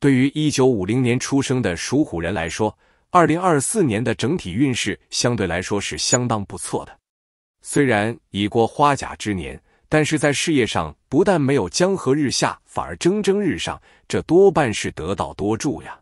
对于一九五零年出生的属虎人来说，二零二四年的整体运势相对来说是相当不错的。虽然已过花甲之年，但是在事业上不但没有江河日下，反而蒸蒸日上，这多半是得道多助呀。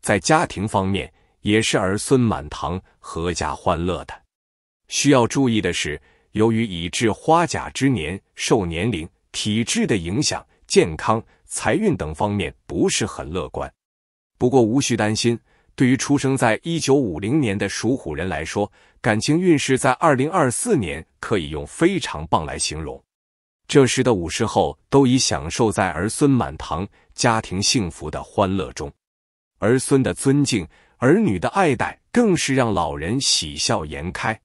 在家庭方面，也是儿孙满堂、阖家欢乐的。需要注意的是，由于已至花甲之年，受年龄、体质的影响，健康。财运等方面不是很乐观，不过无需担心。对于出生在1950年的属虎人来说，感情运势在2024年可以用非常棒来形容。这时的五十后都已享受在儿孙满堂、家庭幸福的欢乐中，儿孙的尊敬、儿女的爱戴，更是让老人喜笑颜开。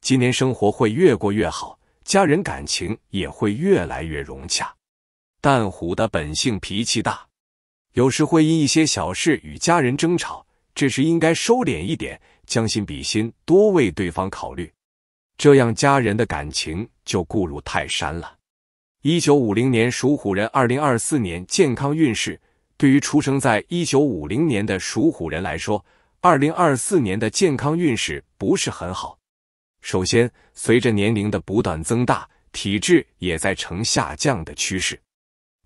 今年生活会越过越好，家人感情也会越来越融洽。但虎的本性脾气大，有时会因一些小事与家人争吵，这时应该收敛一点，将心比心，多为对方考虑，这样家人的感情就固如泰山了。一九五零年属虎人，二零二四年健康运势，对于出生在一九五零年的属虎人来说，二零二四年的健康运势不是很好。首先，随着年龄的不断增大，体质也在呈下降的趋势。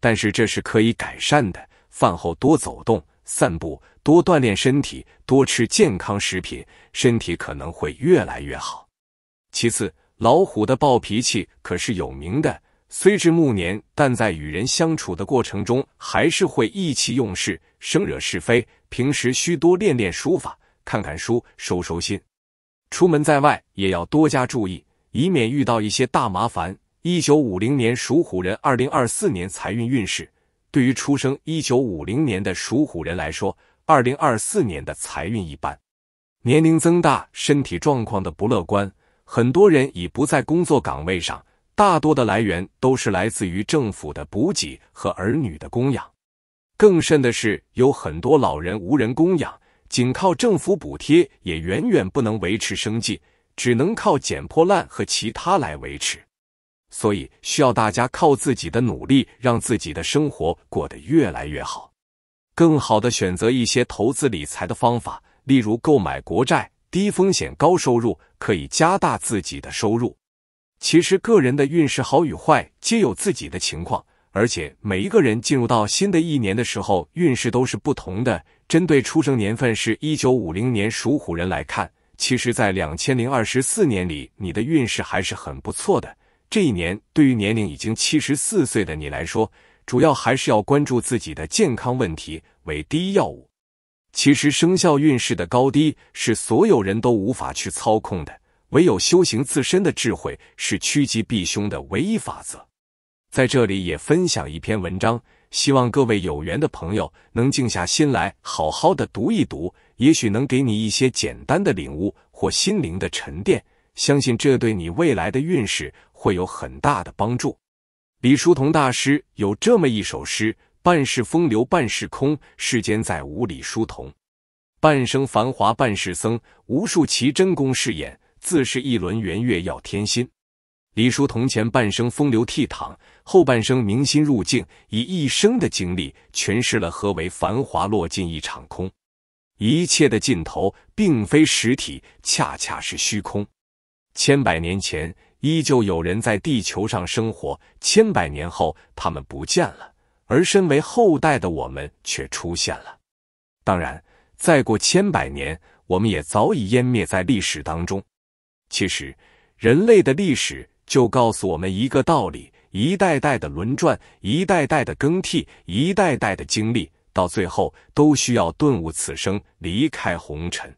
但是这是可以改善的，饭后多走动、散步，多锻炼身体，多吃健康食品，身体可能会越来越好。其次，老虎的暴脾气可是有名的，虽至暮年，但在与人相处的过程中还是会意气用事，生惹是非。平时需多练练书法，看看书，收收心。出门在外也要多加注意，以免遇到一些大麻烦。一九五零年属虎人，二零二四年财运运势。对于出生一九五零年的属虎人来说，二零二四年的财运一般。年龄增大，身体状况的不乐观，很多人已不在工作岗位上，大多的来源都是来自于政府的补给和儿女的供养。更甚的是，有很多老人无人供养，仅靠政府补贴也远远不能维持生计，只能靠捡破烂和其他来维持。所以需要大家靠自己的努力，让自己的生活过得越来越好，更好的选择一些投资理财的方法，例如购买国债，低风险高收入，可以加大自己的收入。其实个人的运势好与坏，皆有自己的情况，而且每一个人进入到新的一年的时候，运势都是不同的。针对出生年份是一九五零年属虎人来看，其实在两千零二十四年里，你的运势还是很不错的。这一年对于年龄已经七十四岁的你来说，主要还是要关注自己的健康问题为第一要务。其实生肖运势的高低是所有人都无法去操控的，唯有修行自身的智慧是趋吉避凶的唯一法则。在这里也分享一篇文章，希望各位有缘的朋友能静下心来好好的读一读，也许能给你一些简单的领悟或心灵的沉淀。相信这对你未来的运势会有很大的帮助。李叔同大师有这么一首诗：“半世风流半世空，世间再无李叔同；半生繁华半世僧，无数奇珍宫饰眼，自是一轮圆月耀天心。”李叔同前半生风流倜傥，后半生明心入境，以一生的经历诠释了何为“繁华落尽一场空”。一切的尽头，并非实体，恰恰是虚空。千百年前，依旧有人在地球上生活；千百年后，他们不见了，而身为后代的我们却出现了。当然，再过千百年，我们也早已湮灭在历史当中。其实，人类的历史就告诉我们一个道理：一代代的轮转，一代代的更替，一代代的经历，到最后都需要顿悟此生，离开红尘。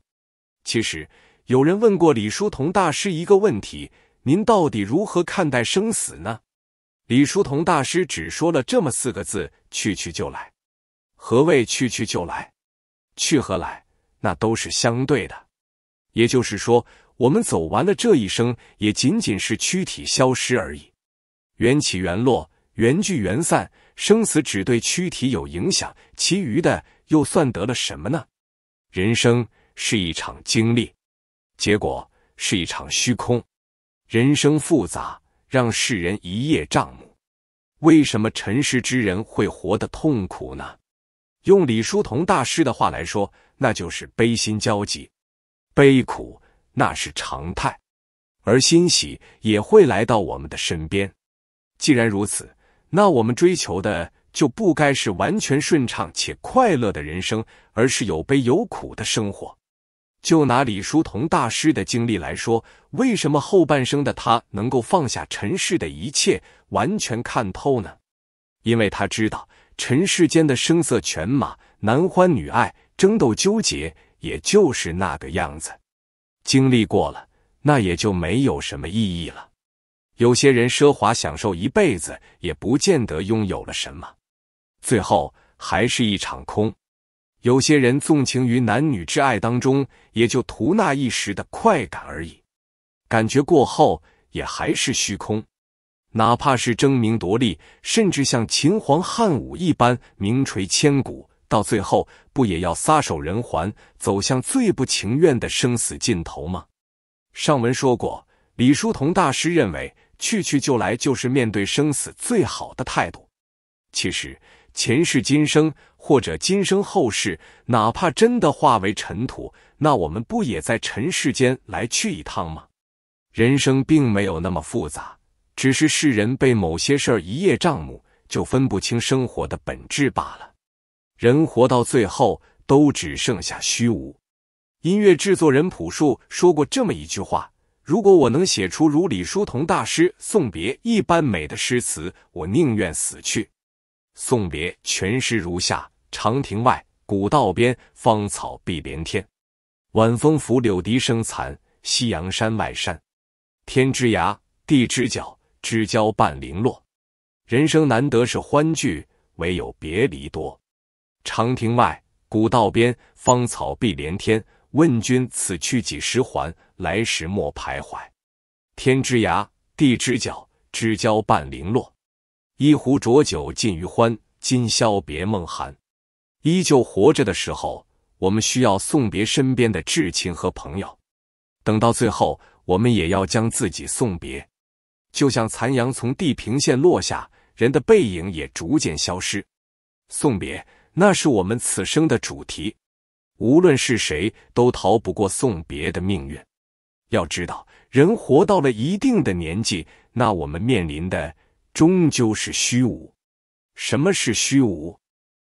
其实。有人问过李叔同大师一个问题：“您到底如何看待生死呢？”李叔同大师只说了这么四个字：“去去就来。”何谓“去去就来”？去和来，那都是相对的。也就是说，我们走完了这一生，也仅仅是躯体消失而已。缘起缘落，缘聚缘散，生死只对躯体有影响，其余的又算得了什么呢？人生是一场经历。结果是一场虚空，人生复杂，让世人一叶障目。为什么尘世之人会活得痛苦呢？用李叔同大师的话来说，那就是悲心交集，悲苦那是常态，而欣喜也会来到我们的身边。既然如此，那我们追求的就不该是完全顺畅且快乐的人生，而是有悲有苦的生活。就拿李叔同大师的经历来说，为什么后半生的他能够放下尘世的一切，完全看透呢？因为他知道，尘世间的声色犬马、男欢女爱、争斗纠结，也就是那个样子。经历过了，那也就没有什么意义了。有些人奢华享受一辈子，也不见得拥有了什么，最后还是一场空。有些人纵情于男女之爱当中，也就图那一时的快感而已，感觉过后也还是虚空。哪怕是争名夺利，甚至像秦皇汉武一般名垂千古，到最后不也要撒手人寰，走向最不情愿的生死尽头吗？上文说过，李叔同大师认为，去去就来就是面对生死最好的态度。其实。前世今生，或者今生后世，哪怕真的化为尘土，那我们不也在尘世间来去一趟吗？人生并没有那么复杂，只是世人被某些事儿一叶障目，就分不清生活的本质罢了。人活到最后，都只剩下虚无。音乐制作人朴树说过这么一句话：“如果我能写出如李叔同大师《送别》一般美的诗词，我宁愿死去。”送别全诗如下：长亭外，古道边，芳草碧连天。晚风拂柳笛声残，夕阳山外山。天之涯，地之角，知交半零落。人生难得是欢聚，唯有别离多。长亭外，古道边，芳草碧连天。问君此去几时还？来时莫徘徊。天之涯，地之角，知交半零落。一壶浊酒尽余欢，今宵别梦寒。依旧活着的时候，我们需要送别身边的至亲和朋友；等到最后，我们也要将自己送别。就像残阳从地平线落下，人的背影也逐渐消失。送别，那是我们此生的主题。无论是谁，都逃不过送别的命运。要知道，人活到了一定的年纪，那我们面临的……终究是虚无。什么是虚无？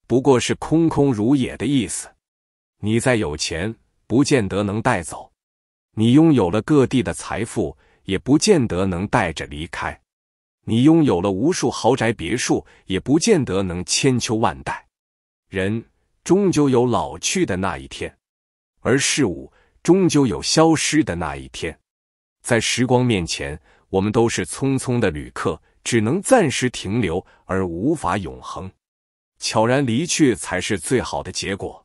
不过是空空如也的意思。你再有钱，不见得能带走；你拥有了各地的财富，也不见得能带着离开；你拥有了无数豪宅别墅，也不见得能千秋万代。人终究有老去的那一天，而事物终究有消失的那一天。在时光面前，我们都是匆匆的旅客。只能暂时停留，而无法永恒。悄然离去才是最好的结果。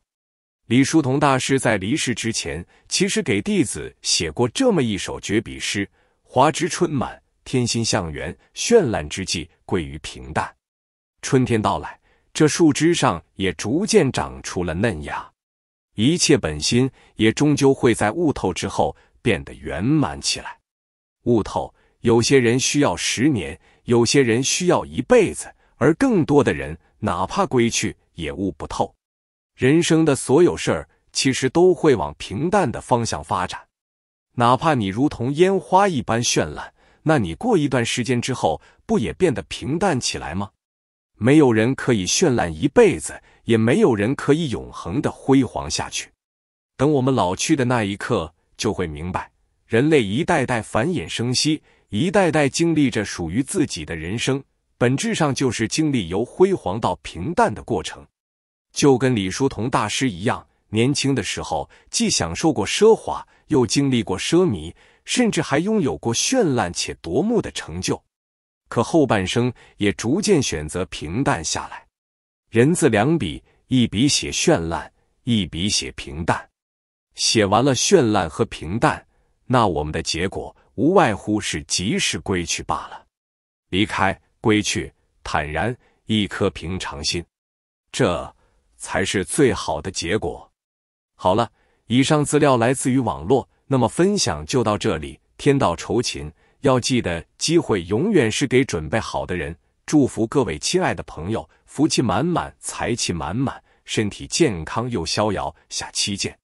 李叔同大师在离世之前，其实给弟子写过这么一首绝笔诗：“华枝春满，天心向圆，绚烂之际，贵于平淡。”春天到来，这树枝上也逐渐长出了嫩芽，一切本心也终究会在悟透之后变得圆满起来。悟透，有些人需要十年。有些人需要一辈子，而更多的人哪怕归去也悟不透。人生的所有事儿其实都会往平淡的方向发展，哪怕你如同烟花一般绚烂，那你过一段时间之后不也变得平淡起来吗？没有人可以绚烂一辈子，也没有人可以永恒的辉煌下去。等我们老去的那一刻，就会明白，人类一代代繁衍生息。一代代经历着属于自己的人生，本质上就是经历由辉煌到平淡的过程。就跟李叔同大师一样，年轻的时候既享受过奢华，又经历过奢靡，甚至还拥有过绚烂且夺目的成就。可后半生也逐渐选择平淡下来。人字两笔，一笔写绚烂，一笔写平淡。写完了绚烂和平淡，那我们的结果。无外乎是及时归去罢了，离开、归去，坦然，一颗平常心，这才是最好的结果。好了，以上资料来自于网络，那么分享就到这里。天道酬勤，要记得，机会永远是给准备好的人。祝福各位亲爱的朋友，福气满满，财气满满，身体健康又逍遥。下期见。